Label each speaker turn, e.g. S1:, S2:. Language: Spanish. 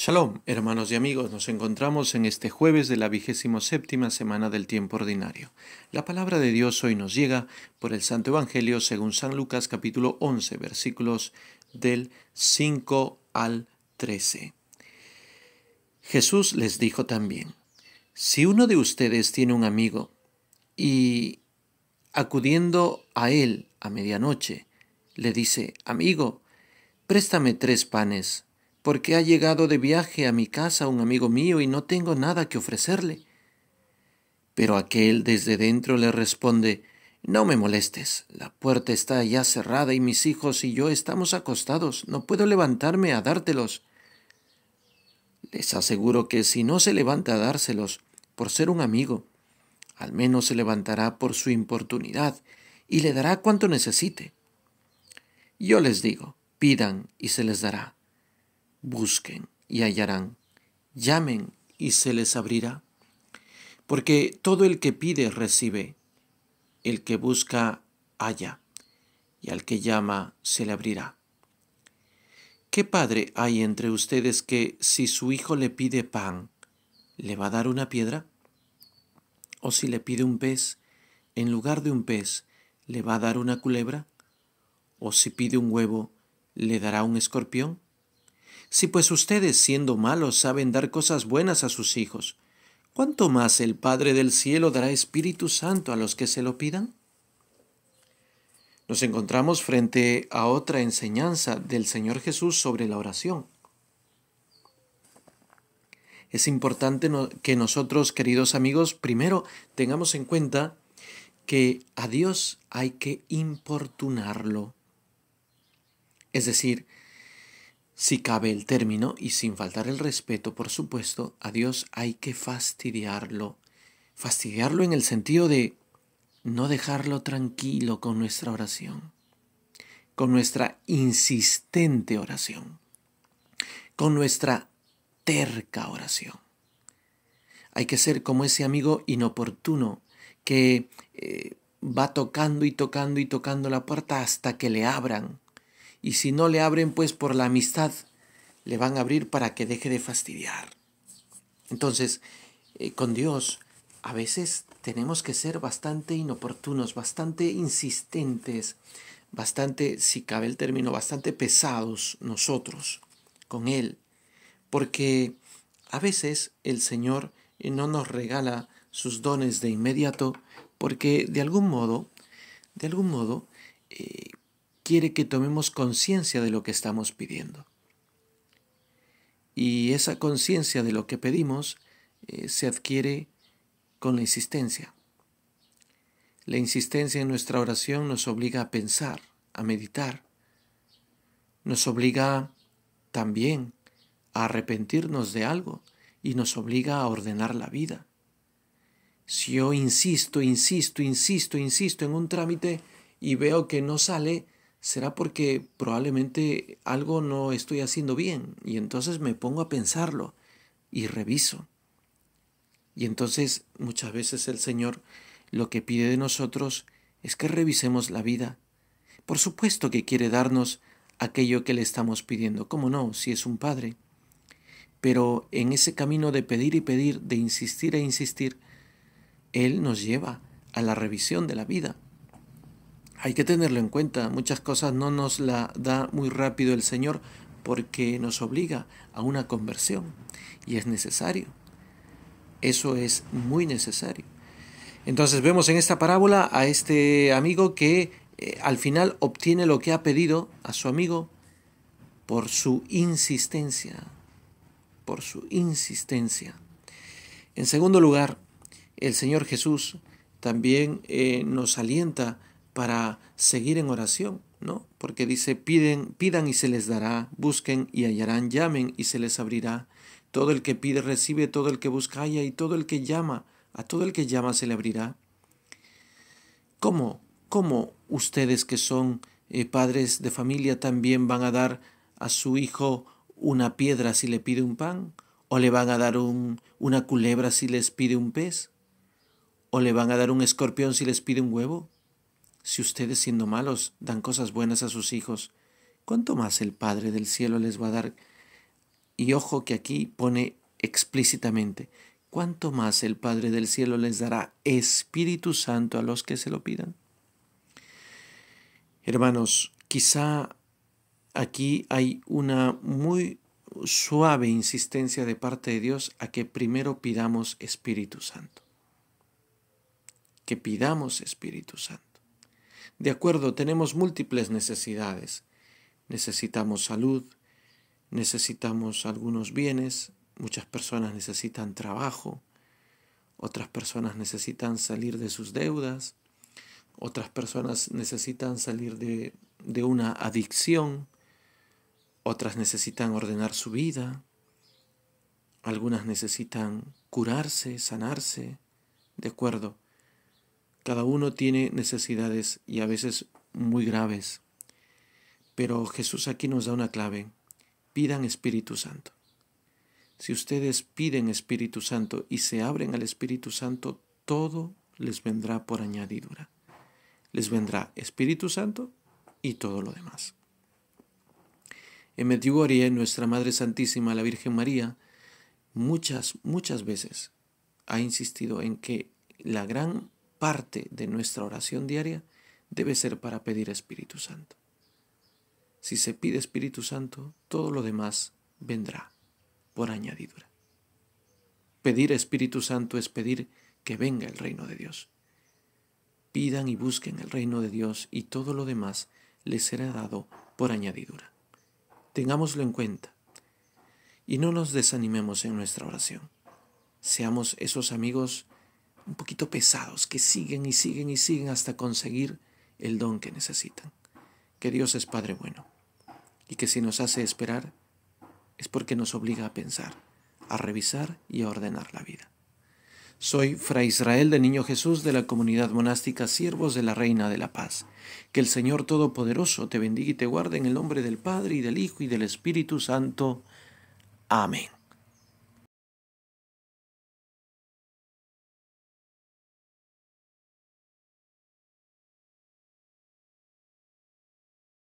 S1: Shalom, hermanos y amigos, nos encontramos en este jueves de la vigésimo séptima semana del tiempo ordinario. La palabra de Dios hoy nos llega por el Santo Evangelio según San Lucas capítulo 11 versículos del 5 al 13. Jesús les dijo también, si uno de ustedes tiene un amigo y acudiendo a él a medianoche, le dice, amigo, préstame tres panes porque ha llegado de viaje a mi casa un amigo mío y no tengo nada que ofrecerle. Pero aquel desde dentro le responde, No me molestes, la puerta está ya cerrada y mis hijos y yo estamos acostados, no puedo levantarme a dártelos. Les aseguro que si no se levanta a dárselos, por ser un amigo, al menos se levantará por su importunidad y le dará cuanto necesite. Yo les digo, pidan y se les dará busquen y hallarán, llamen y se les abrirá. Porque todo el que pide recibe, el que busca halla, y al que llama se le abrirá. ¿Qué padre hay entre ustedes que si su hijo le pide pan, le va a dar una piedra? ¿O si le pide un pez, en lugar de un pez, le va a dar una culebra? ¿O si pide un huevo, le dará un escorpión? Si pues ustedes siendo malos saben dar cosas buenas a sus hijos, ¿cuánto más el Padre del Cielo dará Espíritu Santo a los que se lo pidan? Nos encontramos frente a otra enseñanza del Señor Jesús sobre la oración. Es importante que nosotros, queridos amigos, primero tengamos en cuenta que a Dios hay que importunarlo. Es decir, si cabe el término, y sin faltar el respeto, por supuesto, a Dios hay que fastidiarlo. Fastidiarlo en el sentido de no dejarlo tranquilo con nuestra oración, con nuestra insistente oración, con nuestra terca oración. Hay que ser como ese amigo inoportuno que eh, va tocando y tocando y tocando la puerta hasta que le abran y si no le abren pues por la amistad, le van a abrir para que deje de fastidiar. Entonces, eh, con Dios, a veces tenemos que ser bastante inoportunos, bastante insistentes, bastante, si cabe el término, bastante pesados nosotros con Él, porque a veces el Señor eh, no nos regala sus dones de inmediato, porque de algún modo, de algún modo, eh, quiere que tomemos conciencia de lo que estamos pidiendo. Y esa conciencia de lo que pedimos eh, se adquiere con la insistencia. La insistencia en nuestra oración nos obliga a pensar, a meditar. Nos obliga también a arrepentirnos de algo y nos obliga a ordenar la vida. Si yo insisto, insisto, insisto, insisto en un trámite y veo que no sale, será porque probablemente algo no estoy haciendo bien y entonces me pongo a pensarlo y reviso. Y entonces muchas veces el Señor lo que pide de nosotros es que revisemos la vida. Por supuesto que quiere darnos aquello que le estamos pidiendo, ¿cómo no? Si es un Padre. Pero en ese camino de pedir y pedir, de insistir e insistir, Él nos lleva a la revisión de la vida hay que tenerlo en cuenta. Muchas cosas no nos la da muy rápido el Señor porque nos obliga a una conversión y es necesario. Eso es muy necesario. Entonces vemos en esta parábola a este amigo que eh, al final obtiene lo que ha pedido a su amigo por su insistencia, por su insistencia. En segundo lugar, el Señor Jesús también eh, nos alienta para seguir en oración, ¿no? Porque dice, piden, pidan y se les dará, busquen y hallarán, llamen y se les abrirá. Todo el que pide recibe, todo el que busca halla y todo el que llama, a todo el que llama se le abrirá. ¿Cómo, cómo ustedes que son eh, padres de familia también van a dar a su hijo una piedra si le pide un pan? ¿O le van a dar una culebra si les pide un pez? ¿O le van a dar un escorpión si les pide un huevo? Si ustedes siendo malos dan cosas buenas a sus hijos, ¿cuánto más el Padre del Cielo les va a dar? Y ojo que aquí pone explícitamente, ¿cuánto más el Padre del Cielo les dará Espíritu Santo a los que se lo pidan? Hermanos, quizá aquí hay una muy suave insistencia de parte de Dios a que primero pidamos Espíritu Santo. Que pidamos Espíritu Santo. De acuerdo, tenemos múltiples necesidades. Necesitamos salud, necesitamos algunos bienes, muchas personas necesitan trabajo, otras personas necesitan salir de sus deudas, otras personas necesitan salir de, de una adicción, otras necesitan ordenar su vida, algunas necesitan curarse, sanarse, de acuerdo. Cada uno tiene necesidades y a veces muy graves. Pero Jesús aquí nos da una clave. Pidan Espíritu Santo. Si ustedes piden Espíritu Santo y se abren al Espíritu Santo, todo les vendrá por añadidura. Les vendrá Espíritu Santo y todo lo demás. En Medjugorje, nuestra Madre Santísima, la Virgen María, muchas, muchas veces ha insistido en que la gran parte de nuestra oración diaria debe ser para pedir Espíritu Santo. Si se pide Espíritu Santo, todo lo demás vendrá por añadidura. Pedir Espíritu Santo es pedir que venga el reino de Dios. Pidan y busquen el reino de Dios y todo lo demás les será dado por añadidura. Tengámoslo en cuenta y no nos desanimemos en nuestra oración. Seamos esos amigos un poquito pesados, que siguen y siguen y siguen hasta conseguir el don que necesitan. Que Dios es Padre bueno y que si nos hace esperar es porque nos obliga a pensar, a revisar y a ordenar la vida. Soy Fra Israel de Niño Jesús de la comunidad monástica Siervos de la Reina de la Paz. Que el Señor Todopoderoso te bendiga y te guarde en el nombre del Padre y del Hijo y del Espíritu Santo. Amén.